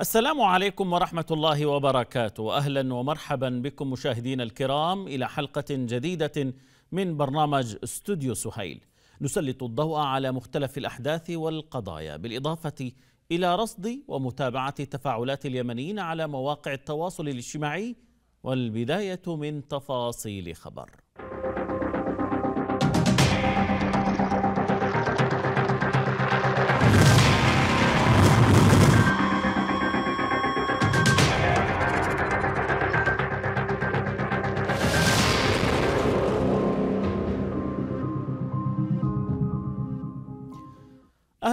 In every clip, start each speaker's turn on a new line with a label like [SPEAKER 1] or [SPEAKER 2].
[SPEAKER 1] السلام عليكم ورحمة الله وبركاته، أهلا ومرحبا بكم مشاهدينا الكرام إلى حلقة جديدة من برنامج استوديو سهيل. نسلط الضوء على مختلف الأحداث والقضايا بالإضافة إلى رصد ومتابعة تفاعلات اليمنيين على مواقع التواصل الاجتماعي والبداية من تفاصيل خبر.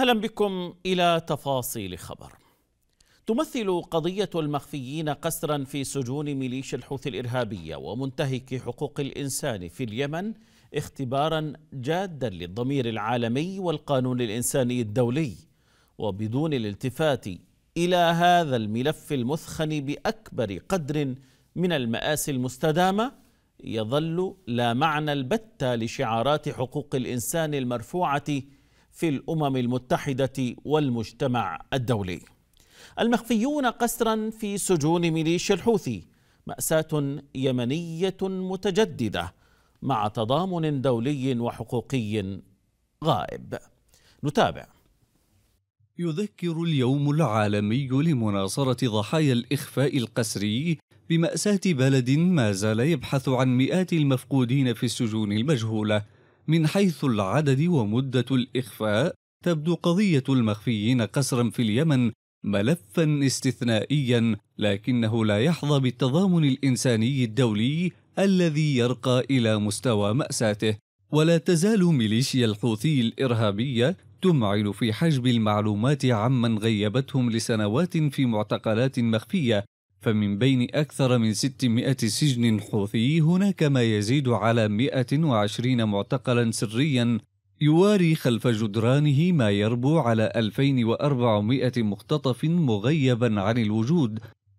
[SPEAKER 1] اهلا بكم الى تفاصيل خبر. تمثل قضيه المخفيين قسرا في سجون ميليشيا الحوثي الارهابيه ومنتهك حقوق الانسان في اليمن اختبارا جادا للضمير العالمي والقانون الانساني الدولي وبدون الالتفات الى هذا الملف المثخن باكبر قدر من المآسي المستدامه يظل لا معنى البتة لشعارات حقوق الانسان المرفوعه في الامم المتحده والمجتمع الدولي. المخفيون قسرا في سجون ميليشيا الحوثي ماساه يمنيه متجدده مع تضامن دولي وحقوقي غائب.
[SPEAKER 2] نتابع. يذكر اليوم العالمي لمناصرة ضحايا الإخفاء القسري بمأساة بلد ما زال يبحث عن مئات المفقودين في السجون المجهولة من حيث العدد ومدة الإخفاء تبدو قضية المخفيين قسرا في اليمن ملفا استثنائيا لكنه لا يحظى بالتضامن الإنساني الدولي الذي يرقى إلى مستوى مأساته ولا تزال ميليشيا الحوثي الإرهابية تمعن في حجب المعلومات عمن غيبتهم لسنوات في معتقلات مخفية فمن بين أكثر من 600 سجن حوثي هناك ما يزيد على 120 معتقلا سريا يواري خلف جدرانه ما يربو على 2400 مختطف مغيبا عن الوجود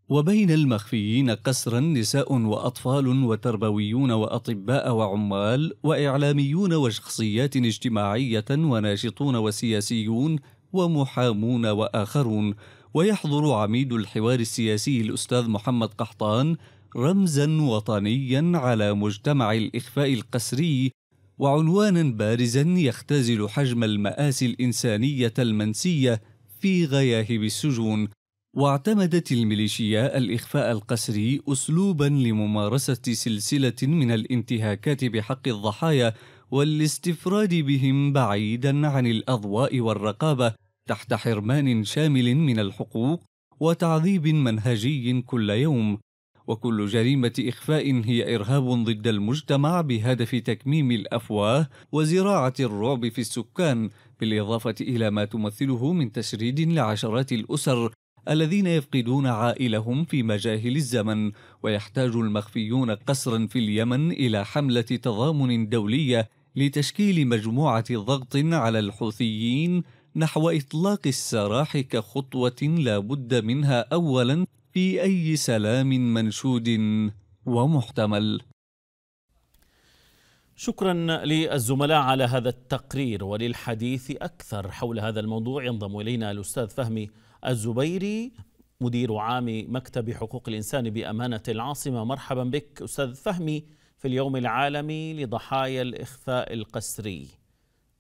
[SPEAKER 2] وبين المخفيين قسرا نساء وأطفال وتربويون وأطباء وعمال وإعلاميون وشخصيات اجتماعية وناشطون وسياسيون ومحامون وآخرون ويحضر عميد الحوار السياسي الأستاذ محمد قحطان رمزا وطنيا على مجتمع الإخفاء القسري وعنوانا بارزا يختزل حجم المآسي الإنسانية المنسية في غياهب السجون واعتمدت الميليشيا الإخفاء القسري أسلوبا لممارسة سلسلة من الانتهاكات بحق الضحايا والاستفراد بهم بعيدا عن الأضواء والرقابة تحت حرمان شامل من الحقوق وتعذيب منهجي كل يوم وكل جريمه اخفاء هي ارهاب ضد المجتمع بهدف تكميم الافواه وزراعه الرعب في السكان بالاضافه الى ما تمثله من تشريد لعشرات الاسر الذين يفقدون عائلهم في مجاهل الزمن ويحتاج المخفيون قسرا في اليمن الى حمله تضامن دوليه لتشكيل مجموعه ضغط على الحوثيين نحو إطلاق السراح كخطوة لا بد منها أولا في أي سلام منشود ومحتمل
[SPEAKER 1] شكرا للزملاء على هذا التقرير وللحديث أكثر حول هذا الموضوع ينضم إلينا الأستاذ فهمي الزبيري مدير عام مكتب حقوق الإنسان بأمانة العاصمة مرحبا بك أستاذ فهمي في اليوم العالمي لضحايا الإخفاء القسري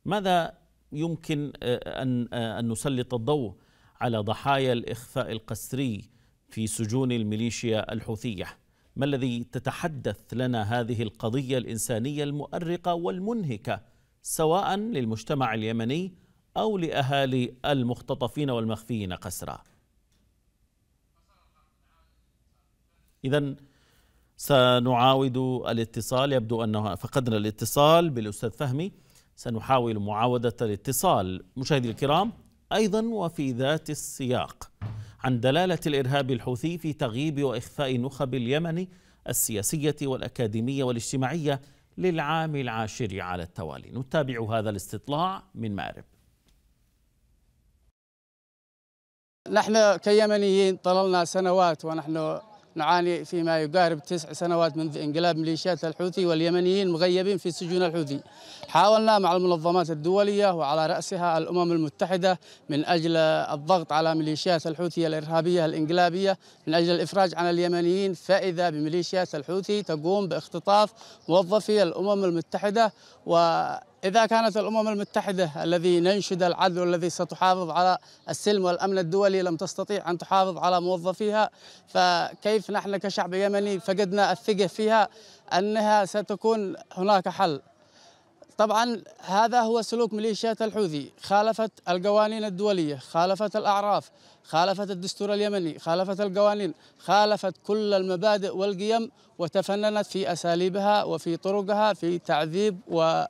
[SPEAKER 1] ماذا يمكن آه، أن, آه، أن نسلط الضوء على ضحايا الإخفاء القسري في سجون الميليشيا الحوثية ما الذي تتحدث لنا هذه القضية الإنسانية المؤرقة والمنهكة سواء للمجتمع اليمني أو لأهالي المختطفين والمخفيين قسرا إذا سنعاود الاتصال يبدو أنه فقدنا الاتصال بالأستاذ فهمي سنحاول معاودة الاتصال مشاهدي الكرام أيضا وفي ذات السياق عن دلالة الإرهاب الحوثي في تغييب وإخفاء نخب اليمن السياسية والأكاديمية والاجتماعية للعام العاشر على التوالي نتابع هذا الاستطلاع من مأرب
[SPEAKER 3] نحن كيمنيين طللنا سنوات ونحن نعاني فيما يقارب تسع سنوات منذ انقلاب ميليشيات الحوثي واليمنيين مغيبين في سجون الحوثي حاولنا مع المنظمات الدولية وعلى رأسها الأمم المتحدة من أجل الضغط على ميليشيات الحوثي الإرهابية الإنقلابية من أجل الإفراج عن اليمنيين فإذا بميليشيات الحوثي تقوم باختطاف موظفي الأمم المتحدة و إذا كانت الأمم المتحدة الذي ننشد العدل والذي ستحافظ على السلم والأمن الدولي لم تستطيع أن تحافظ على موظفيها فكيف نحن كشعب يمني فقدنا الثقة فيها أنها ستكون هناك حل طبعا هذا هو سلوك ميليشيات الحوثي خالفت القوانين الدولية خالفت الأعراف خالفت الدستور اليمني خالفت القوانين خالفت كل المبادئ والقيم وتفننت في أساليبها وفي طرقها في تعذيب و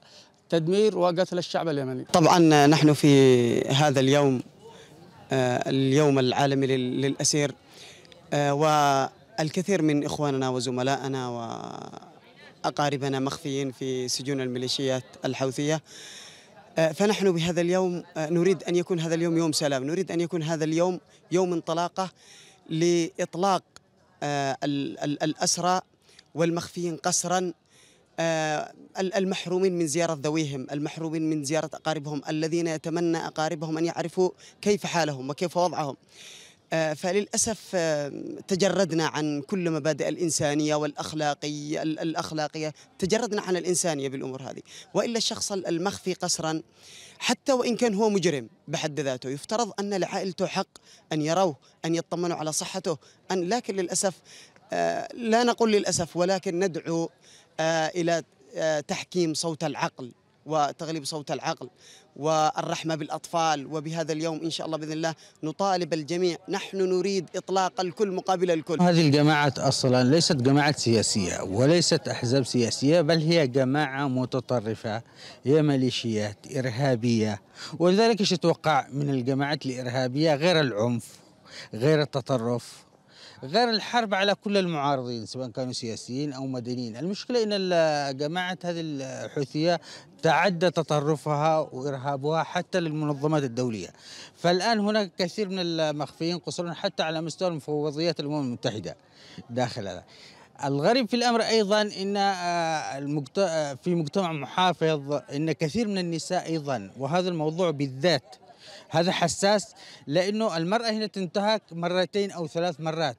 [SPEAKER 3] تدمير وقتل الشعب اليمني
[SPEAKER 4] طبعا نحن في هذا اليوم آه، اليوم العالمي للأسير آه، والكثير من إخواننا وزملائنا وأقاربنا مخفيين في سجون الميليشيات الحوثية آه، فنحن بهذا اليوم نريد أن يكون هذا اليوم يوم سلام نريد أن يكون هذا اليوم يوم انطلاقة لإطلاق الأسرى والمخفيين قسرا آه، المحرومين من زيارة ذويهم المحرومين من زيارة أقاربهم الذين يتمنى أقاربهم أن يعرفوا كيف حالهم وكيف وضعهم آه، فللأسف آه، تجردنا عن كل مبادئ الإنسانية والأخلاقية الأخلاقية تجردنا عن الإنسانية بالأمور هذه وإلا الشخص المخفي قسرا حتى وإن كان هو مجرم بحد ذاته يفترض أن لعائلته حق أن يروه أن يطمنوا على صحته أن لكن للأسف لا نقول للأسف ولكن ندعو آه، الى آه، تحكيم صوت العقل وتغليب صوت العقل والرحمة بالأطفال وبهذا اليوم إن شاء الله بإذن الله نطالب الجميع نحن نريد إطلاق الكل مقابل الكل هذه
[SPEAKER 3] الجماعة أصلا ليست جماعة سياسية وليست أحزاب سياسية بل هي جماعة متطرفة هي ميليشيات إرهابية ولذلك ايش اتوقع من الجماعات الإرهابية غير العنف غير التطرف غير الحرب على كل المعارضين سواء كانوا سياسيين أو مدنيين المشكلة أن جماعة هذه الحوثية تعدى تطرفها وإرهابها حتى للمنظمات الدولية فالآن هناك كثير من المخفيين قصرا حتى على مستوى المفوضيات الأمم المتحدة داخل هذا. الغريب في الامر ايضا ان آه، آه، في مجتمع محافظ ان كثير من النساء ايضا وهذا الموضوع بالذات هذا حساس لانه المراه هنا تنتهك مرتين او ثلاث مرات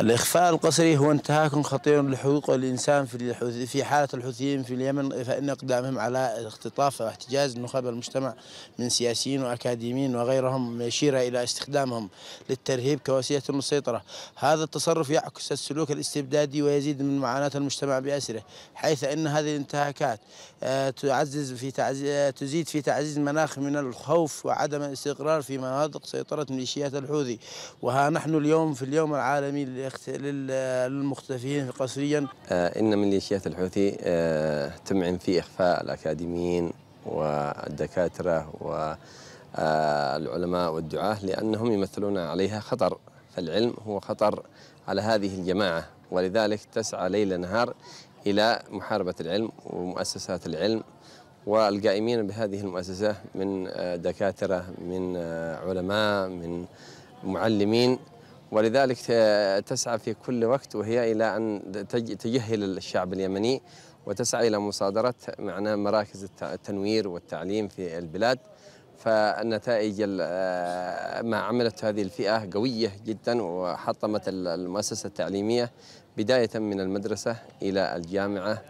[SPEAKER 3] الإخفاء القسري هو انتهاك خطير لحقوق الإنسان في في حالة الحوثيين في اليمن فإن إقدامهم على اختطاف واحتجاز نخب المجتمع من سياسيين وأكاديميين وغيرهم يشير إلى استخدامهم للترهيب كوسيلة للسيطرة هذا التصرف يعكس السلوك الاستبدادي ويزيد من معاناة المجتمع بأسره حيث أن هذه الانتهاكات آه، تعزز في تعزيز آه، تزيد في تعزيز مناخ من الخوف وعدم الاستقرار في مناطق سيطرة ميليشيات الحوثي وها نحن اليوم في اليوم العالمي للمختفين قسريا
[SPEAKER 5] آه، إن ميليشيات الحوثي آه، تمعن في إخفاء الأكاديميين والدكاترة والعلماء آه، والدعاة لأنهم يمثلون عليها خطر فالعلم هو خطر على هذه الجماعة ولذلك تسعى ليل نهار إلى محاربة العلم ومؤسسات العلم والقائمين بهذه المؤسسة من دكاترة من علماء من معلمين ولذلك تسعى في كل وقت وهي إلى أن تجهل الشعب اليمني وتسعى إلى مصادرة معناه مراكز التنوير والتعليم في البلاد فالنتائج آه، ما عملت هذه الفئة قوية جدا وحطمت المؤسسة التعليمية بداية من المدرسة إلى الجامعة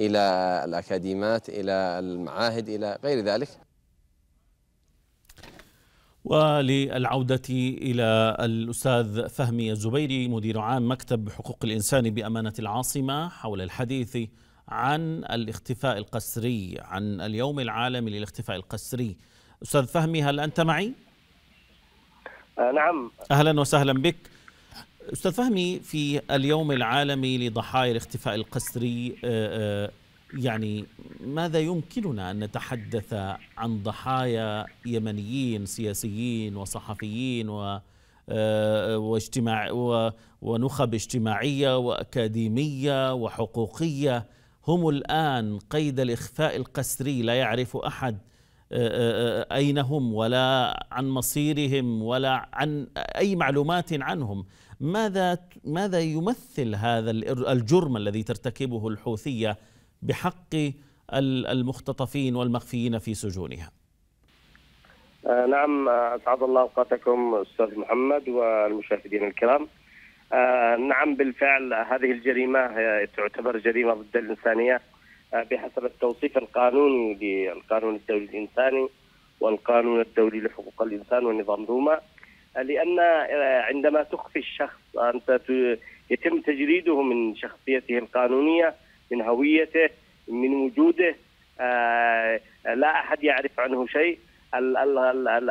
[SPEAKER 5] إلى الأكاديمات إلى المعاهد إلى غير ذلك
[SPEAKER 1] وللعودة إلى الأستاذ فهمي الزبيري مدير عام مكتب حقوق الإنسان بأمانة العاصمة حول الحديث عن الاختفاء القسري عن اليوم العالمي للاختفاء القسري أستاذ فهمي هل أنت معي؟ آه، نعم أهلا وسهلا بك أستاذ فهمي في اليوم العالمي لضحايا الاختفاء القسري آه، آه، يعني ماذا يمكننا ان نتحدث عن ضحايا يمنيين سياسيين وصحفيين و آه، واجتماع ونخب اجتماعيه واكاديميه وحقوقيه هم الان قيد الاخفاء القسري لا يعرف احد آه، آه، اين هم ولا عن مصيرهم ولا عن اي معلومات عنهم ماذا ماذا يمثل هذا الجرم الذي ترتكبه الحوثيه بحق المختطفين والمخفيين في سجونها
[SPEAKER 6] آه نعم اسعد الله اوقاتكم استاذ محمد والمشاهدين الكرام آه نعم بالفعل هذه الجريمه تعتبر جريمه ضد الانسانيه آه، بحسب التوصيف القانوني للقانون الدولي الانساني والقانون الدولي لحقوق الانسان والنظام روما آه، لان آه، عندما تخفي الشخص انت يتم تجريده من شخصيته القانونيه من هويته من وجوده آه، لا احد يعرف عنه شيء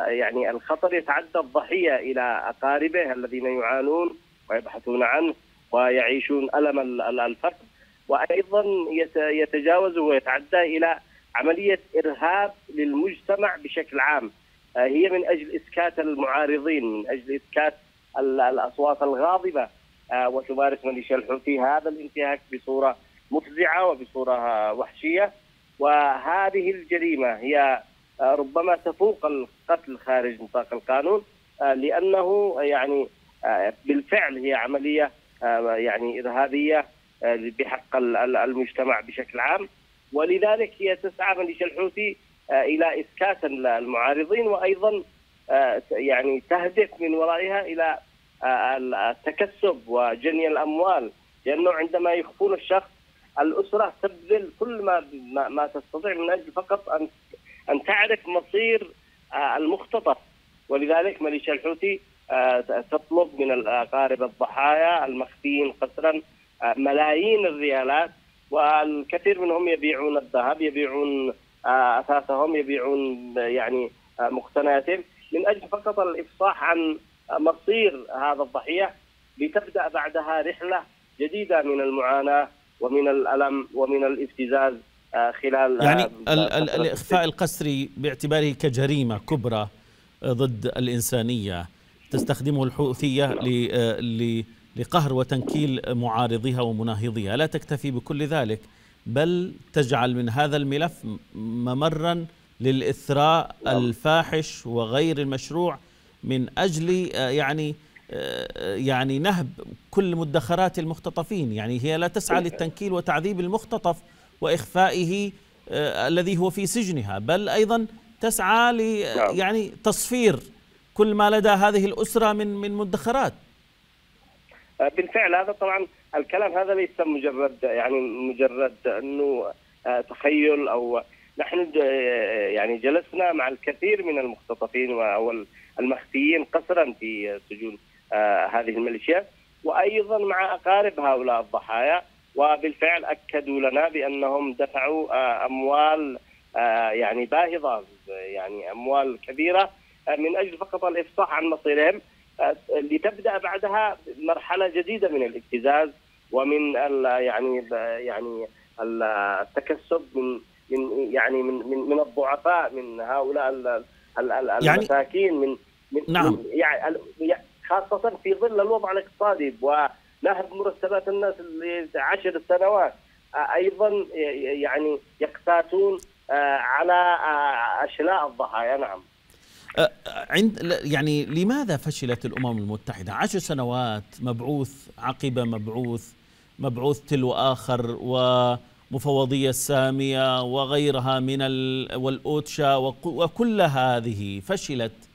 [SPEAKER 6] يعني الخطر يتعدى الضحيه الى اقاربه الذين يعانون ويبحثون عنه ويعيشون الم الفقد وايضا يتجاوز ويتعدى الى عمليه ارهاب للمجتمع بشكل عام آه، هي من اجل اسكات المعارضين من اجل اسكات الاصوات الغاضبه آه، وتمارس ميليشيا الحوثي هذا الانتهاك بصوره مفزعه وبصوره وحشيه وهذه الجريمه هي آه، ربما تفوق القتل خارج نطاق القانون آه، لانه يعني آه، بالفعل هي عمليه يعني ارهابيه بحق المجتمع بشكل عام ولذلك هي تسعى ميليشيا الحوثي الى اسكات المعارضين وايضا يعني تهدف من ورائها الى التكسب وجني الاموال لانه عندما يخفون الشخص الاسره تبذل كل ما ما تستطيع من اجل فقط ان ان تعرف مصير آه، المختطف ولذلك ميليشيا الحوثي آه، تطلب من الاقارب الضحايا المخفيين قسرا آه، ملايين الريالات والكثير منهم يبيعون الذهب يبيعون اثاثهم يبيعون يعني مقتنياتهم من اجل فقط الافصاح عن مصير هذا الضحيه لتبدا بعدها رحله جديده من المعاناه ومن الألم ومن الابتزاز آه، خلال آه، يعني الإخفاء
[SPEAKER 1] القسري باعتباره كجريمة كبرى ضد الإنسانية تستخدمه الحوثية نعم. آه، لقهر وتنكيل معارضيها ومناهضيها لا تكتفي بكل ذلك بل تجعل من هذا الملف ممرا للإثراء نعم. الفاحش وغير المشروع من أجل يعني يعني نهب كل مدخرات المختطفين يعني هي لا تسعى للتنكيل وتعذيب المختطف وإخفائه آه، الذي هو في سجنها بل أيضا تسعى ل نعم. يعني تصفير كل ما لدى هذه الأسرة من من مدخرات
[SPEAKER 6] آه، بالفعل هذا طبعا الكلام هذا ليس مجرد يعني مجرد انه آه، تخيل او نحن يعني جلسنا مع الكثير من المختطفين والمخفيين قسرا في سجون آه، هذه الميليشيات وايضا مع اقارب هؤلاء الضحايا وبالفعل اكدوا لنا بانهم دفعوا آه، اموال آه، يعني باهظه يعني اموال كبيره من اجل فقط الافصاح عن مصيرهم لتبدا بعدها مرحله جديده من الابتزاز ومن يعني يعني التكسب من من يعني من من, من الضعفاء من هؤلاء يعني المساكين من, من نعم من يعني خاصه في ظل الوضع الاقتصادي ونهب مرتبات الناس لعشر سنوات آه، ايضا يعني يقتاتون آه، على آه، اشلاء الضحايا نعم
[SPEAKER 1] عند يعني لماذا فشلت الامم المتحده؟ عشر سنوات مبعوث عقب مبعوث مبعوث تلو اخر ومفوضيه الساميه وغيرها من والاوتشا وكل هذه فشلت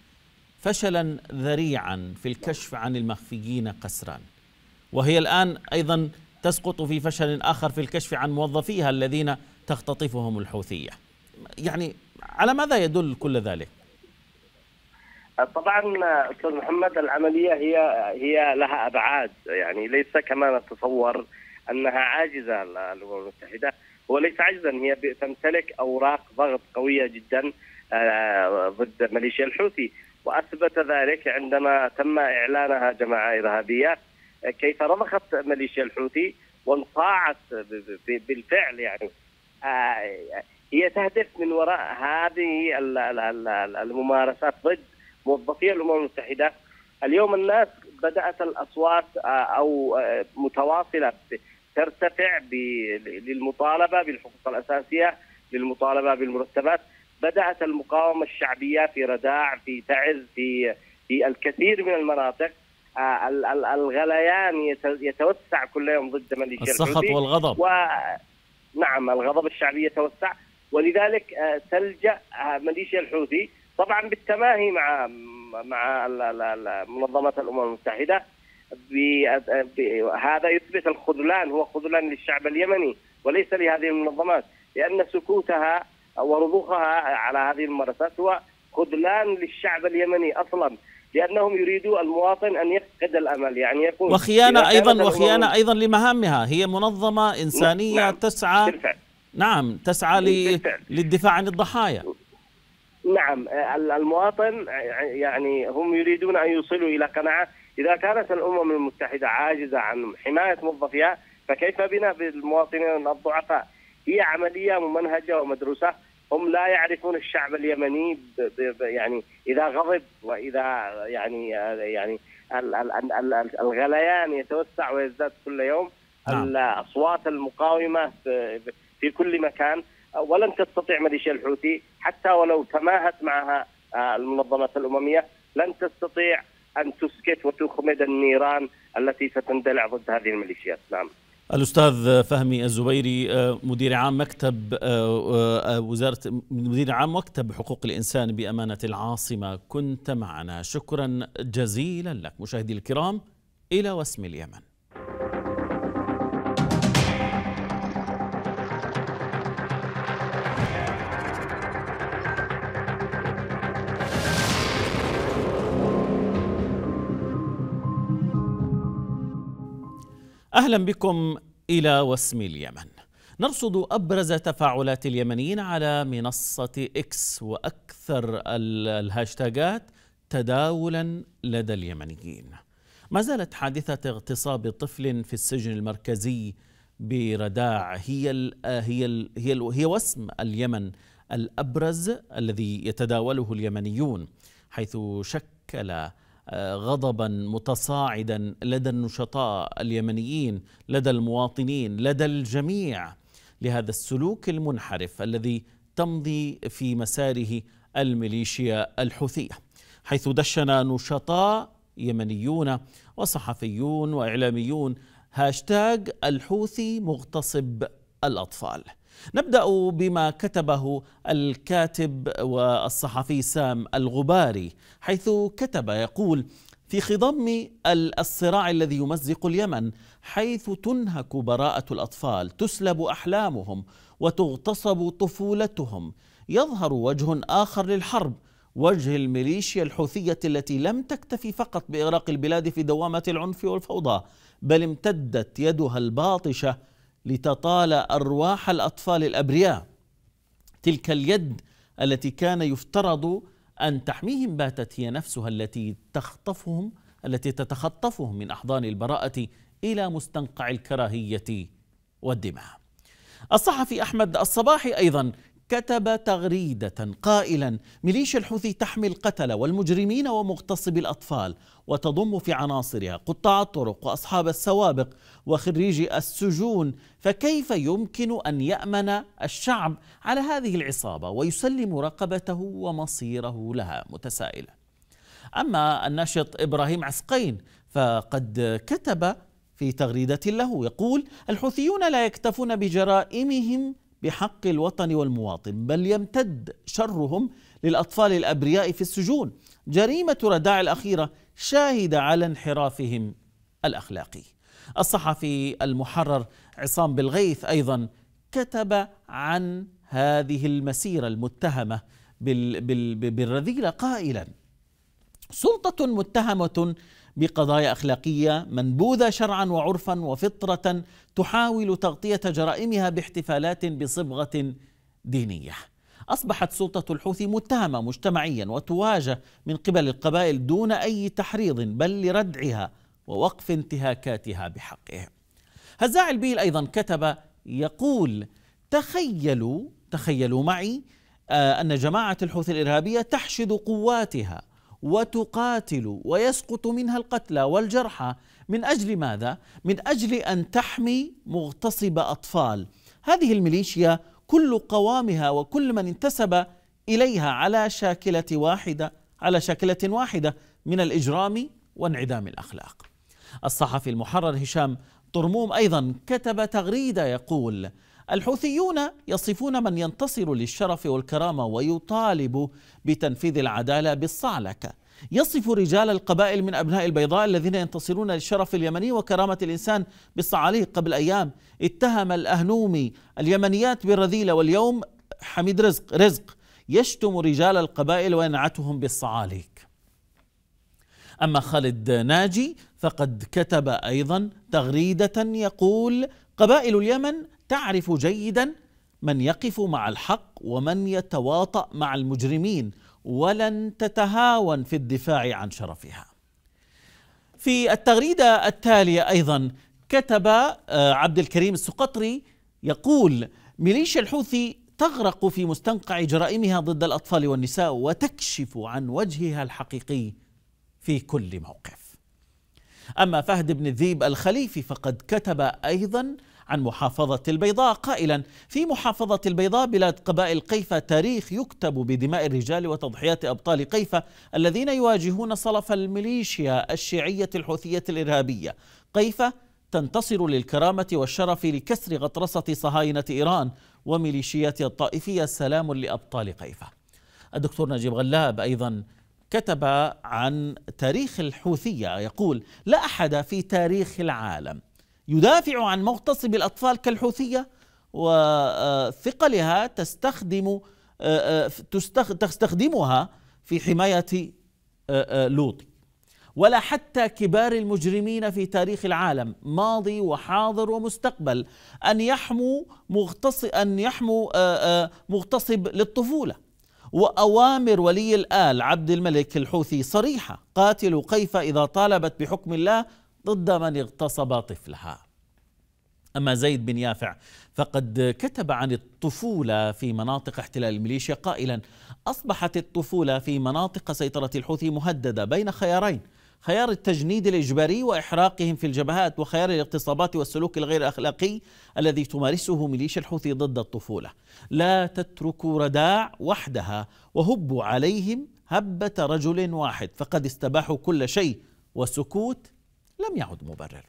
[SPEAKER 1] فشلا ذريعا في الكشف عن المخفيين قسرا وهي الآن أيضا تسقط في فشل آخر في الكشف عن موظفيها الذين تختطفهم الحوثية يعني على ماذا يدل كل ذلك؟
[SPEAKER 6] طبعا استاذ محمد العمليه هي هي لها ابعاد يعني ليس كما نتصور انها عاجزه الامم المتحده وليس عاجزا هي تمتلك اوراق ضغط قويه جدا آه، ضد ميليشيا الحوثي واثبت ذلك عندما تم اعلانها جماعه ارهابيه كيف رضخت ميليشيا الحوثي وانقاعت بالفعل يعني آه، هي تهدف من وراء هذه الممارسات ضد موظفي الامم المتحده اليوم الناس بدات الاصوات آه، او آه، متواصله ترتفع للمطالبه بالحقوق الاساسيه للمطالبه بالمرتبات بدات المقاومه الشعبيه في رداع في تعز في في الكثير من المناطق آه، الغليان يتوسع كل يوم ضد ميليشيا السخط والغضب و... نعم الغضب الشعبي يتوسع ولذلك آه، تلجا آه، ميليشيا الحوثي طبعا بالتماهي مع مع منظمه الامم المتحده هذا يثبت الخذلان هو خذلان للشعب اليمني وليس لهذه المنظمات لان سكوتها ورضوخها على هذه الممارسات هو خذلان للشعب اليمني اصلا لانهم يريدوا المواطن ان يفقد الامل يعني يكون وخيانه ايضا وخيانه ايضا
[SPEAKER 1] لمهامها هي منظمه انسانيه نعم تسعى بالفعل. نعم تسعى بالفعل. للدفاع عن الضحايا
[SPEAKER 6] نعم المواطن يعني هم يريدون ان يوصلوا الى قناعه اذا كانت الامم المتحده عاجزه عن حمايه موظفيها فكيف بنا بالمواطنين الضعفاء هي عمليه ممنهجه ومدروسه هم لا يعرفون الشعب اليمني يعني اذا غضب واذا يعني يعني الغليان يتوسع ويزداد كل يوم نعم. الاصوات المقاومه في كل مكان ولن تستطيع ميليشيا الحوثي حتى ولو تماهت معها آه، المنظمات الامميه لن تستطيع ان تسكت وتخمد النيران التي ستندلع ضد هذه الميليشيات نعم
[SPEAKER 1] الأستاذ فهمي الزبيري آه، مدير عام مكتب آه، آه، وزارة مدير عام مكتب حقوق الإنسان بأمانة العاصمة كنت معنا شكرا جزيلا لك مشاهدي الكرام إلى وسم اليمن أهلا بكم إلى وسم اليمن نرصد أبرز تفاعلات اليمنيين على منصة إكس وأكثر الهاشتاجات تداولا لدى اليمنيين ما زالت حادثة اغتصاب طفل في السجن المركزي برداع هي الـ هي الـ هي, الـ هي وسم اليمن الأبرز الذي يتداوله اليمنيون حيث شكل غضبا متصاعدا لدى النشطاء اليمنيين لدى المواطنين لدى الجميع لهذا السلوك المنحرف الذي تمضي في مساره الميليشيا الحوثيه حيث دشن نشطاء يمنيون وصحفيون واعلاميون هاشتاغ الحوثي مغتصب الاطفال نبدا بما كتبه الكاتب والصحفي سام الغباري حيث كتب يقول في خضم الصراع الذي يمزق اليمن حيث تنهك براءه الاطفال تسلب احلامهم وتغتصب طفولتهم يظهر وجه اخر للحرب وجه الميليشيا الحوثيه التي لم تكتفي فقط باغراق البلاد في دوامه العنف والفوضى بل امتدت يدها الباطشه لتطال ارواح الاطفال الابرياء تلك اليد التي كان يفترض ان تحميهم باتت هي نفسها التي تخطفهم التي تتخطفهم من احضان البراءه الى مستنقع الكراهيه والدماء. الصحفي احمد الصباحي ايضا كتب تغريدة قائلا ميليشيا الحوثي تحمي القتلة والمجرمين ومغتصبي الأطفال وتضم في عناصرها قطاع الطرق وأصحاب السوابق وخريجي السجون فكيف يمكن أن يأمن الشعب على هذه العصابة ويسلم رقبته ومصيره لها متسائلا أما الناشط إبراهيم عسقين فقد كتب في تغريدة له يقول الحوثيون لا يكتفون بجرائمهم بحق الوطن والمواطن بل يمتد شرهم للأطفال الأبرياء في السجون جريمة رداع الأخيرة شاهد على انحرافهم الأخلاقي الصحفي المحرر عصام بالغيث أيضا كتب عن هذه المسيرة المتهمة بالرذيلة قائلا سلطة متهمة بقضايا اخلاقيه منبوذه شرعا وعرفا وفطره تحاول تغطيه جرائمها باحتفالات بصبغه دينيه. اصبحت سلطه الحوثي متهمه مجتمعيا وتواجه من قبل القبائل دون اي تحريض بل لردعها ووقف انتهاكاتها بحقهم. هزاع البيل ايضا كتب يقول: تخيلوا تخيلوا معي آه، ان جماعه الحوثي الارهابيه تحشد قواتها وتقاتل ويسقط منها القتلى والجرحى من اجل ماذا؟ من اجل ان تحمي مغتصب اطفال. هذه الميليشيا كل قوامها وكل من انتسب اليها على شاكله واحده على شاكله واحده من الاجرام وانعدام الاخلاق. الصحفي المحرر هشام طرموم ايضا كتب تغريده يقول: الحوثيون يصفون من ينتصر للشرف والكرامه ويطالب بتنفيذ العدالة بالصعلكة يصف رجال القبائل من أبناء البيضاء الذين ينتصرون للشرف اليمني وكرامة الإنسان بالصعاليق قبل أيام اتهم الأهنومي اليمنيات بالرذيلة واليوم حميد رزق رزق يشتم رجال القبائل وينعتهم بالصعاليق أما خالد ناجي فقد كتب أيضا تغريدة يقول قبائل اليمن تعرف جيدا من يقف مع الحق ومن يتواطأ مع المجرمين ولن تتهاون في الدفاع عن شرفها. في التغريده التاليه ايضا كتب آه، عبد الكريم السقطري يقول ميليشيا الحوثي تغرق في مستنقع جرائمها ضد الاطفال والنساء وتكشف عن وجهها الحقيقي في كل موقف. اما فهد بن الذيب الخليفي فقد كتب ايضا عن محافظة البيضاء قائلا في محافظة البيضاء بلاد قبائل قيفة تاريخ يكتب بدماء الرجال وتضحيات أبطال قيفة الذين يواجهون صلف الميليشيا الشيعية الحوثية الإرهابية قيفة تنتصر للكرامة والشرف لكسر غطرسة صهاينة إيران وميليشياتها الطائفية سلام لأبطال قيفة الدكتور نجيب غلاب أيضا كتب عن تاريخ الحوثية يقول لا أحد في تاريخ العالم يدافع عن مغتصب الأطفال كالحوثية وثقلها تستخدم آه، آه، تستخدمها في حماية آه، لوط ولا حتى كبار المجرمين في تاريخ العالم ماضي وحاضر ومستقبل أن يحموا مغتصب أن يحموا مغتصب للطفولة وأوامر ولي الآل عبد الملك الحوثي صريحة قاتلوا كيف إذا طالبت بحكم الله ضد من اغتصب طفلها أما زيد بن يافع فقد كتب عن الطفولة في مناطق احتلال الميليشيا قائلا أصبحت الطفولة في مناطق سيطرة الحوثي مهددة بين خيارين خيار التجنيد الإجباري وإحراقهم في الجبهات وخيار الاغتصابات والسلوك الغير أخلاقي الذي تمارسه ميليشيا الحوثي ضد الطفولة لا تتركوا رداع وحدها وهبوا عليهم هبة رجل واحد فقد استباحوا كل شيء والسكوت لم يعد مبرر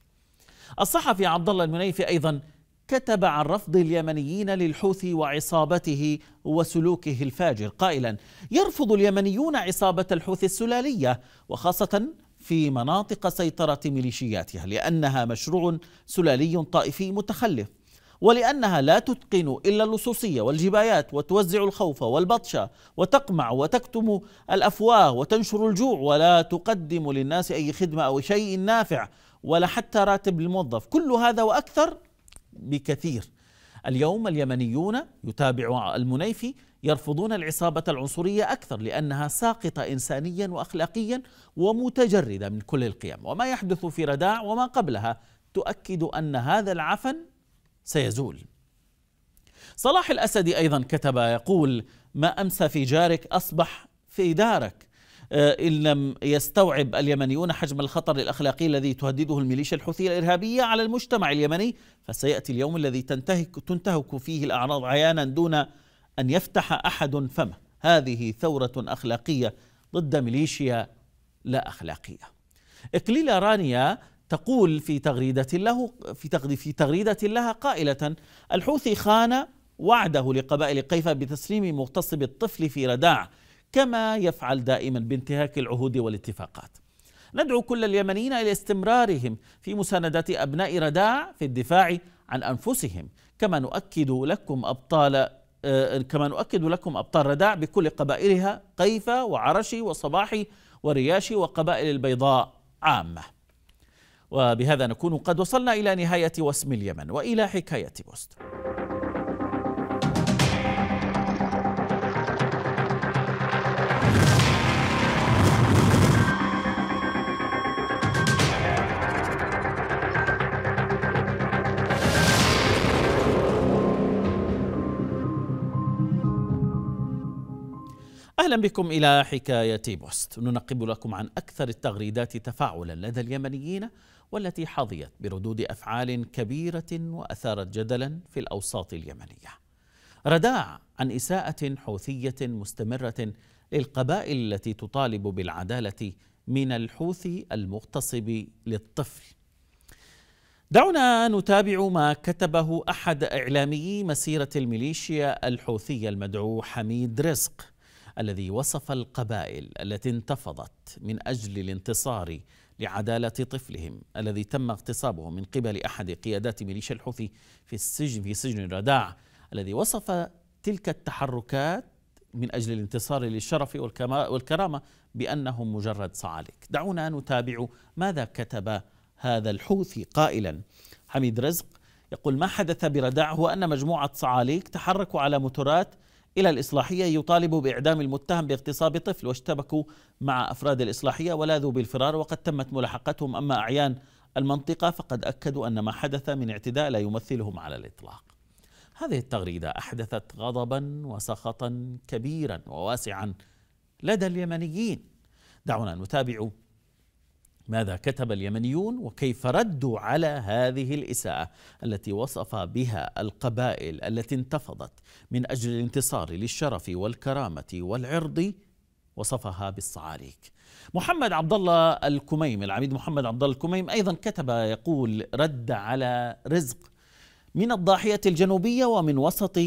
[SPEAKER 1] الصحفي عبد الله المنيفي أيضا كتب عن رفض اليمنيين للحوثي وعصابته وسلوكه الفاجر قائلا يرفض اليمنيون عصابة الحوثي السلالية وخاصة في مناطق سيطرة ميليشياتها لأنها مشروع سلالي طائفي متخلف ولأنها لا تتقن إلا اللصوصية والجبايات وتوزع الخوف والبطشة وتقمع وتكتم الأفواه وتنشر الجوع ولا تقدم للناس أي خدمة أو شيء نافع ولا حتى راتب للموظف كل هذا وأكثر بكثير اليوم اليمنيون يتابع المنيفي يرفضون العصابة العنصرية أكثر لأنها ساقطة إنسانيا وأخلاقيا ومتجردة من كل القيم وما يحدث في رداع وما قبلها تؤكد أن هذا العفن سيزول صلاح الأسدي أيضا كتب يقول ما أمسى في جارك أصبح في دارك آه، إن لم يستوعب اليمنيون حجم الخطر الأخلاقي الذي تهدده الميليشيا الحوثية الإرهابية على المجتمع اليمني فسيأتي اليوم الذي تنتهك, تنتهك فيه الأعراض عيانا دون أن يفتح أحد فمه هذه ثورة أخلاقية ضد ميليشيا لا أخلاقية إقليل رانيا تقول في تغريدة له في في تغريدة لها قائلة الحوثي خان وعده لقبائل قيفة بتسليم مغتصب الطفل في رداع كما يفعل دائما بانتهاك العهود والاتفاقات. ندعو كل اليمنيين الى استمرارهم في مساندة ابناء رداع في الدفاع عن انفسهم كما نؤكد لكم ابطال آه، كما نؤكد لكم ابطال رداع بكل قبائلها قيفة وعرشي وصباحي ورياشي وقبائل البيضاء عامه. وبهذا نكون قد وصلنا إلى نهاية وسم اليمن وإلى حكاية بوست اهلا بكم الى حكايه بوست ننقب لكم عن اكثر التغريدات تفاعلا لدى اليمنيين والتي حظيت بردود افعال كبيره واثارت جدلا في الاوساط اليمنيه. رداع عن اساءه حوثيه مستمره للقبائل التي تطالب بالعداله من الحوثي المغتصب للطفل. دعونا نتابع ما كتبه احد اعلاميي مسيره الميليشيا الحوثيه المدعو حميد رزق الذي وصف القبائل التي انتفضت من اجل الانتصار لعدالة طفلهم الذي تم اغتصابه من قبل أحد قيادات ميليشيا الحوثي في السجن في سجن الرداع الذي وصف تلك التحركات من أجل الانتصار للشرف والكرامة بأنهم مجرد صعالك دعونا نتابع ماذا كتب هذا الحوثي قائلا حميد رزق يقول ما حدث برداع هو أن مجموعة صعاليك تحركوا على موتورات إلى الإصلاحية يطالبوا بإعدام المتهم باغتصاب طفل واشتبكوا مع أفراد الإصلاحية ولاذوا بالفرار وقد تمت ملاحقتهم أما أعيان المنطقة فقد أكدوا أن ما حدث من اعتداء لا يمثلهم على الإطلاق هذه التغريدة أحدثت غضبا وسخطا كبيرا وواسعا لدى اليمنيين دعونا نتابع ماذا كتب اليمنيون وكيف ردوا على هذه الإساءة التي وصف بها القبائل التي انتفضت من أجل الانتصار للشرف والكرامة والعرض وصفها بالصعاليك محمد عبد الله الكميم العميد محمد عبد الله الكميم أيضا كتب يقول رد على رزق من الضاحية الجنوبية ومن وسط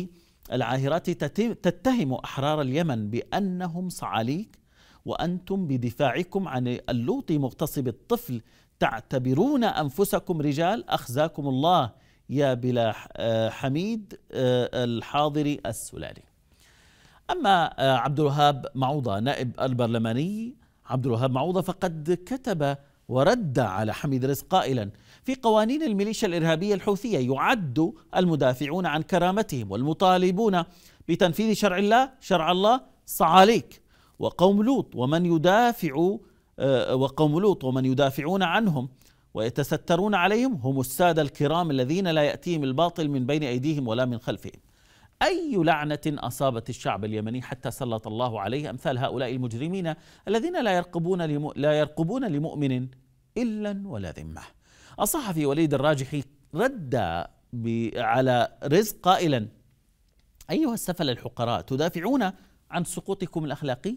[SPEAKER 1] العاهرات تتهم أحرار اليمن بأنهم صعاليك وأنتم بدفاعكم عن اللوطي مغتصب الطفل تعتبرون أنفسكم رجال أخزاكم الله يا بلا آه، حميد آه، الحاضري السلالي أما آه، عبد الوهاب معوضة نائب البرلماني عبد الوهاب معوضة فقد كتب ورد على حميد رزق قائلا في قوانين الميليشيا الإرهابية الحوثية يعد المدافعون عن كرامتهم والمطالبون بتنفيذ شرع الله شرع الله صعاليك وقوم لوط ومن يدافع آه، وقوم لوط ومن يدافعون عنهم ويتسترون عليهم هم الساده الكرام الذين لا ياتيهم الباطل من بين ايديهم ولا من خلفهم. اي لعنه اصابت الشعب اليمني حتى سلط الله عليه امثال هؤلاء المجرمين الذين لا يرقبون لا يرقبون لمؤمن الا ولا ذمه. الصحفي وليد الراجحي رد على رزق قائلا ايها السفل الحقراء تدافعون عن سقوطكم الاخلاقي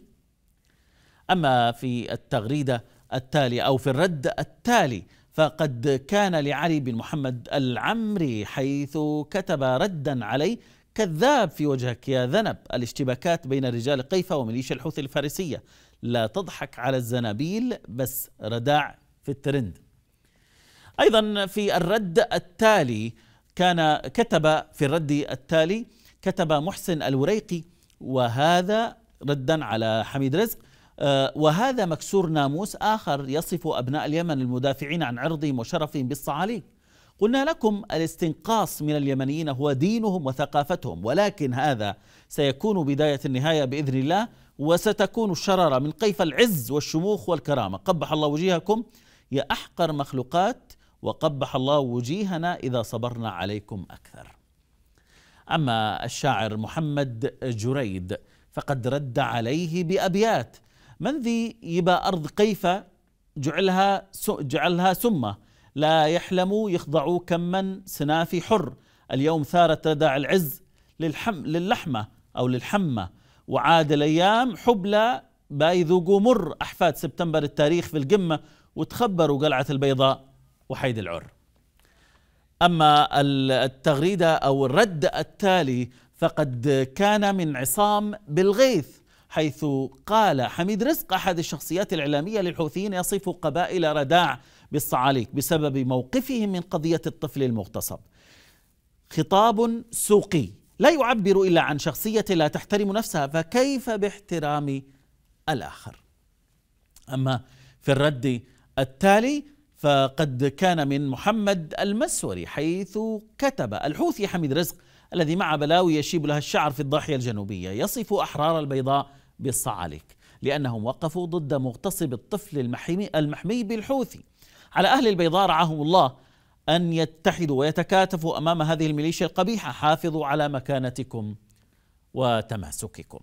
[SPEAKER 1] أما في التغريدة التالية أو في الرد التالي فقد كان لعلي بن محمد العمري حيث كتب ردا عليه كذاب في وجهك يا ذنب الاشتباكات بين رجال قيفة وميليشيا الحوثي الفارسية لا تضحك على الزنابيل بس رداع في الترند أيضا في الرد التالي كان كتب في الرد التالي كتب محسن الوريقي وهذا ردا على حميد رزق آه، وهذا مكسور ناموس آخر يصف أبناء اليمن المدافعين عن عرضهم وشرفهم بالصعاليك قلنا لكم الاستنقاص من اليمنيين هو دينهم وثقافتهم ولكن هذا سيكون بداية النهاية بإذن الله وستكون الشرارة من قيف العز والشموخ والكرامة قبح الله وجيهكم يا أحقر مخلوقات وقبح الله وجيهنا إذا صبرنا عليكم أكثر أما الشاعر محمد جريد فقد رد عليه بأبيات من ذي يبا أرض قيفة جعلها جعلها سمة لا يحلم يخضع كما سنافي حر اليوم ثارت لدى العز للحم للحمة أو للحمة وعاد الأيام حبلى بايذوقوا مر أحفاد سبتمبر التاريخ في القمة وتخبروا قلعة البيضاء وحيد العر أما التغريدة أو الرد التالي فقد كان من عصام بالغيث حيث قال حميد رزق أحد الشخصيات الإعلامية للحوثيين يصف قبائل رداع بالصعاليك بسبب موقفهم من قضية الطفل المغتصب خطاب سوقي لا يعبر إلا عن شخصية لا تحترم نفسها فكيف باحترام الآخر أما في الرد التالي فقد كان من محمد المسوري حيث كتب الحوثي حميد رزق الذي مع بلاوي يشيب لها الشعر في الضاحية الجنوبية يصف أحرار البيضاء بالصعاليك لأنهم وقفوا ضد مغتصب الطفل المحمي, المحمي بالحوثي على أهل البيضاء رعاهم الله أن يتحدوا ويتكاتفوا أمام هذه الميليشيا القبيحة حافظوا على مكانتكم وتماسككم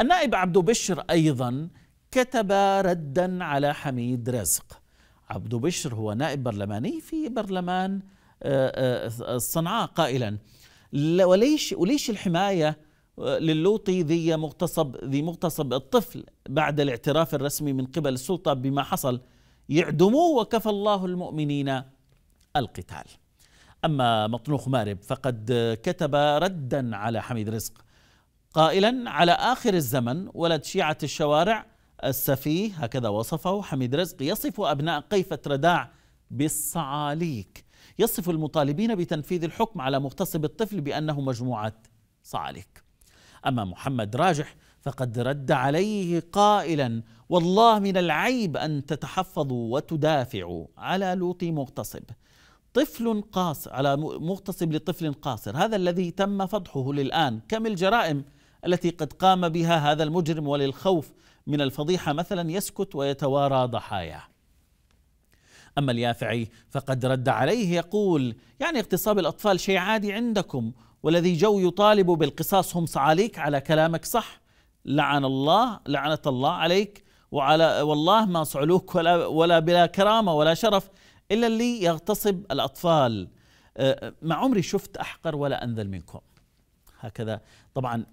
[SPEAKER 1] النائب عبد بشر أيضا كتب ردا على حميد رزق عبد بشر هو نائب برلماني في برلمان آه، آه، صنعاء قائلا وليش وليش الحمايه للوطي ذي مغتصب ذي مغتصب الطفل بعد الاعتراف الرسمي من قبل السلطة بما حصل يعدموه وكفى الله المؤمنين القتال أما مطنوخ مارب فقد كتب ردا على حميد رزق قائلا على آخر الزمن ولد شيعة الشوارع السفيه هكذا وصفه حميد رزق يصف أبناء قيفة رداع بالصعاليك يصف المطالبين بتنفيذ الحكم على مغتصب الطفل بأنه مجموعة صعاليك أما محمد راجح فقد رد عليه قائلا والله من العيب أن تتحفظوا وتدافعوا على لوط مغتصب طفل قاصر على مغتصب لطفل قاصر هذا الذي تم فضحه للآن كم الجرائم التي قد قام بها هذا المجرم وللخوف من الفضيحة مثلا يسكت ويتوارى ضحاياه أما اليافعي فقد رد عليه يقول يعني اغتصاب الأطفال شيء عادي عندكم والذي جو يطالب بالقصاص هم صعاليك على كلامك صح لعن الله لعنة الله عليك وعلى والله ما صعلوك ولا ولا بلا كرامة ولا شرف إلا اللي يغتصب الأطفال أه، ما عمري شفت أحقر ولا أنذل منكم هكذا طبعا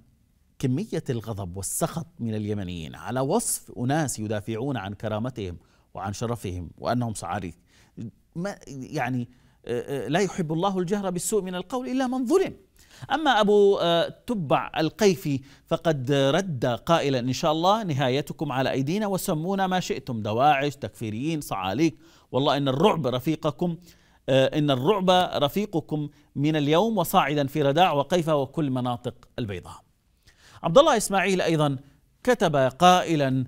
[SPEAKER 1] كمية الغضب والسخط من اليمنيين على وصف أناس يدافعون عن كرامتهم وعن شرفهم وأنهم صعاري ما يعني أه، أه، لا يحب الله الجهر بالسوء من القول إلا من ظلم أما أبو آه، تبع القيفي فقد رد قائلا إن شاء الله نهايتكم على أيدينا وسمونا ما شئتم دواعش تكفيريين صعاليك والله إن الرعب رفيقكم آه، إن الرعب رفيقكم من اليوم وصاعدا في رداع وقيفة وكل مناطق البيضاء عبد الله إسماعيل أيضا كتب قائلا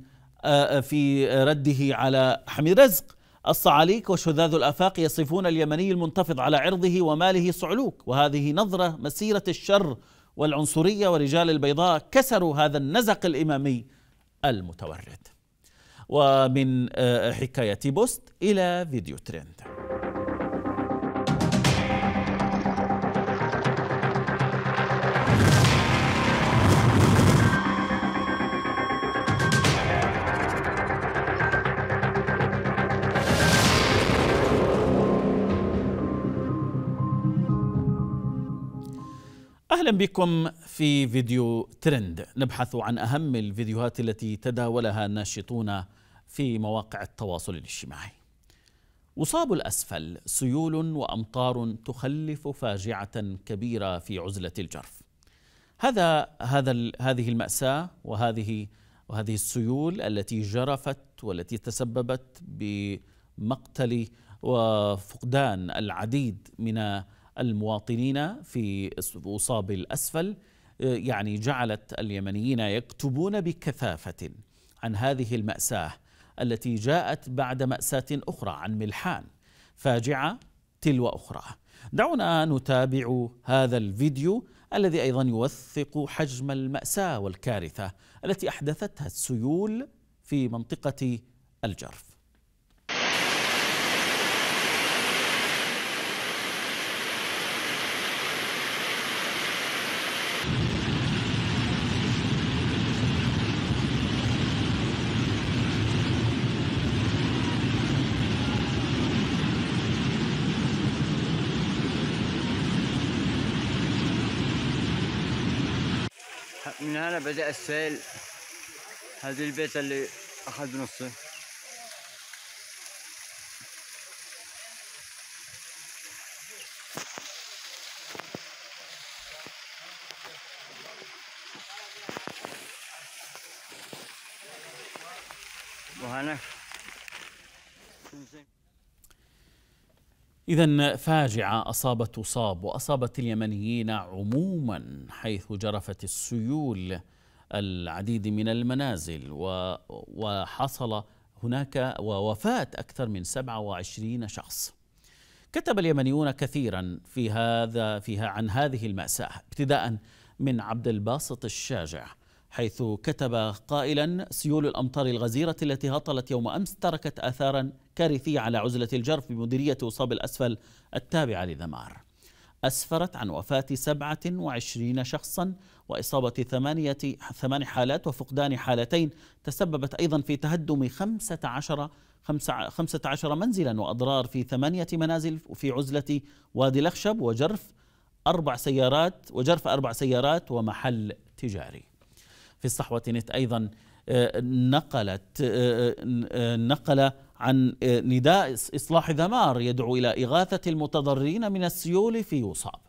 [SPEAKER 1] آه، في رده على حميد رزق الصعاليك وشذاذ الآفاق يصفون اليمني المنتفض على عرضه وماله صعلوك وهذه نظرة مسيرة الشر والعنصرية ورجال البيضاء كسروا هذا النزق الإمامي المتورد ومن آه، حكاية بوست إلى فيديو ترند اهلا بكم في فيديو ترند نبحث عن اهم الفيديوهات التي تداولها الناشطون في مواقع التواصل الاجتماعي. وصاب الاسفل سيول وامطار تخلف فاجعه كبيره في عزله الجرف. هذا هذا هذه الماساه وهذه وهذه السيول التي جرفت والتي تسببت بمقتل وفقدان العديد من المواطنين في وصاب الأسفل آه، يعني جعلت اليمنيين يكتبون بكثافة عن هذه المأساة التي جاءت بعد مأساة أخرى عن ملحان فاجعة تلو أخرى دعونا نتابع هذا الفيديو الذي أيضا يوثق حجم المأساة والكارثة التي أحدثتها السيول في منطقة الجرف
[SPEAKER 3] هنا بدأ السيل هذه البيت اللي أخذ نصه
[SPEAKER 1] إذا فاجعة أصابت تصاب وأصابت اليمنيين عموما حيث جرفت السيول العديد من المنازل وحصل هناك ووفاة أكثر من 27 شخص كتب اليمنيون كثيرا في هذا فيها عن هذه المأساة ابتداء من عبد الباسط الشاجع حيث كتب قائلا سيول الأمطار الغزيرة التي هطلت يوم أمس تركت آثارا كارثية على عزلة الجرف بمديرية وصاب الأسفل التابعة لذمار أسفرت عن وفاة 27 شخصا وإصابة ثمانية ثمان حالات وفقدان حالتين تسببت أيضا في تهدم 15 15 منزلا وأضرار في ثمانية منازل في عزلة وادي الأخشب وجرف أربع سيارات وجرف أربع سيارات ومحل تجاري في الصحوة نت أيضا آه، نقلت آه، آه، نقل عن نداء إصلاح ذمار يدعو إلى إغاثة المتضررين من السيول في يصاب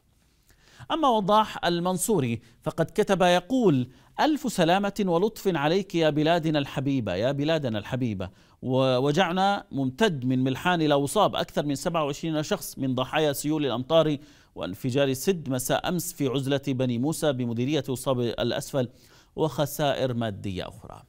[SPEAKER 1] أما وضاح المنصوري فقد كتب يقول ألف سلامة ولطف عليك يا بلادنا الحبيبة يا بلادنا الحبيبة ووجعنا ممتد من ملحان إلى وصاب أكثر من 27 شخص من ضحايا سيول الأمطار وانفجار السد مساء أمس في عزلة بني موسى بمديرية وصاب الأسفل وخسائر مادية أخرى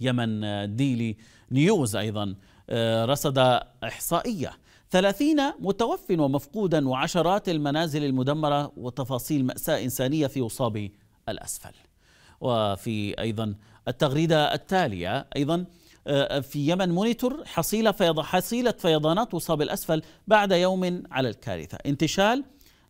[SPEAKER 1] يمن ديلي نيوز أيضا آه، رصد إحصائية ثلاثين متوفى ومفقودا وعشرات المنازل المدمرة وتفاصيل مأساة إنسانية في وصاب الأسفل وفي أيضا التغريدة التالية أيضا آه، في يمن مونيتور حصيلة فيض حصيلة فيضانات وصاب الأسفل بعد يوم على الكارثة انتشال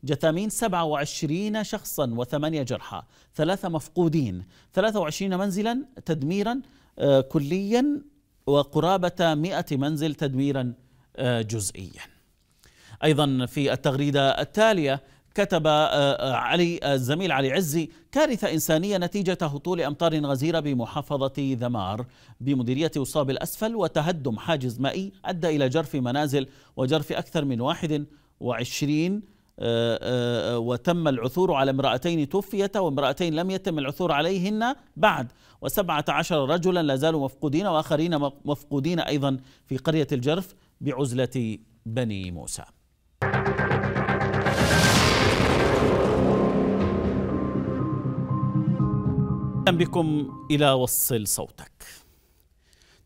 [SPEAKER 1] جثامين 27 شخصا وثمانية جرحى ثلاثة مفقودين 23 منزلا تدميرا آه، كليا وقرابة 100 منزل تدميرا آه، جزئيا أيضا في التغريدة التالية كتب آه، علي الزميل علي عزي كارثة إنسانية نتيجة هطول أمطار غزيرة بمحافظة ذمار بمديرية وصاب الأسفل وتهدم حاجز مائي أدى إلى جرف منازل وجرف أكثر من 21 آه، آه، آه، وتم العثور على امرأتين توفيتا وامرأتين لم يتم العثور عليهن بعد وسبعة عشر رجلا لا زالوا مفقودين وآخرين مفقودين أيضا في قرية الجرف بعزلة بني موسى اهلا بكم الى وصل صوتك.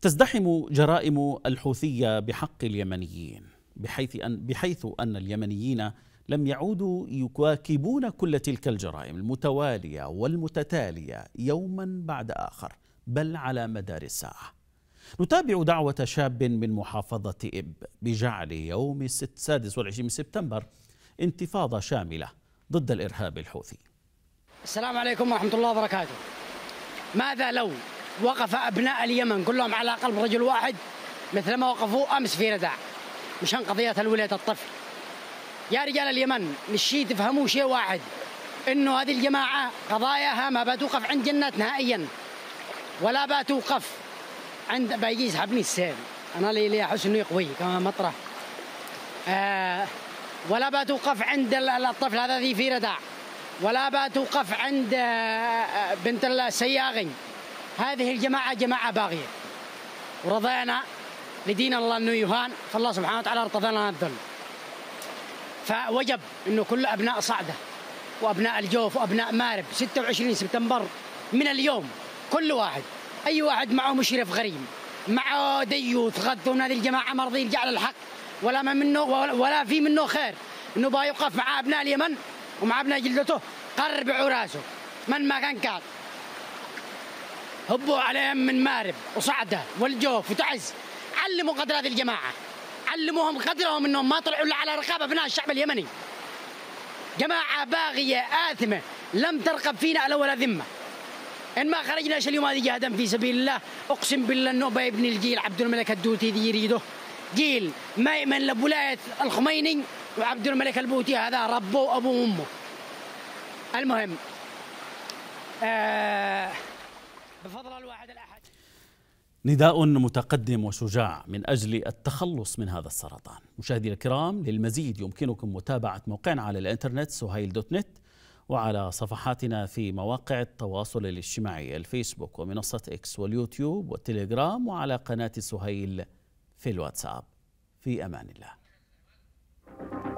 [SPEAKER 1] تزدحم جرائم الحوثيه بحق اليمنيين بحيث ان بحيث ان اليمنيين لم يعودوا يواكبون كل تلك الجرائم المتواليه والمتتاليه يوما بعد اخر بل على مدار الساعه نتابع دعوة شاب من محافظة إب بجعل يوم السادس والعشرين من سبتمبر انتفاضة شاملة ضد الإرهاب الحوثي
[SPEAKER 7] السلام عليكم ورحمة الله وبركاته ماذا لو وقف أبناء اليمن كلهم على قلب رجل واحد مثل ما وقفوا أمس في رداع مشان قضية الولاية الطفل يا رجال اليمن مش شيء تفهموا شيء واحد انه هذه الجماعه قضاياها ما بتوقف عند جنات نهائيا ولا بتوقف عند بيجي يسحبني السيف انا لي لي احس انه قوي كما مطرح آه ولا بتوقف عند الطفل هذا ذي في رداع ولا بتوقف عند آه، آه، بنت السياغي هذه الجماعه جماعه باغيه ورضينا لدين الله انه يهان فالله سبحانه وتعالى ارتضى لنا الذل فوجب انه كل ابناء صعده وابناء الجوف وابناء مارب 26 سبتمبر من اليوم كل واحد اي واحد معه مشرف غريب معه ديوث غد هذه الجماعه ما رضي يرجع للحق ولا ما منه ولا في منه خير انه با يوقف مع ابناء اليمن ومع ابناء جلدته قربعوا راسه من ما كان كان هبوا عليهم من مارب وصعده والجوف وتعز علموا قدر هذه الجماعه علموهم قدرهم انهم ما طلعوا الا على رقاب ابناء الشعب اليمني. جماعه باغيه اثمه لم ترقب فينا الا ولا ذمه. ان ما خرجناش اليوم هذه جهدا في سبيل الله اقسم بالله انه بيبني الجيل عبد الملك الدوتي ذي يريده. جيل ما يؤمن لولايه الخميني وعبد الملك البوتي هذا ربه وابوه وامه. المهم آه بفضل
[SPEAKER 1] نداء متقدم وشجاع من أجل التخلص من هذا السرطان مشاهدي الكرام للمزيد يمكنكم متابعة موقعنا على الإنترنت سهيل دوت نت وعلى صفحاتنا في مواقع التواصل الاجتماعي الفيسبوك ومنصة إكس واليوتيوب والتليجرام وعلى قناة سهيل في الواتساب في أمان الله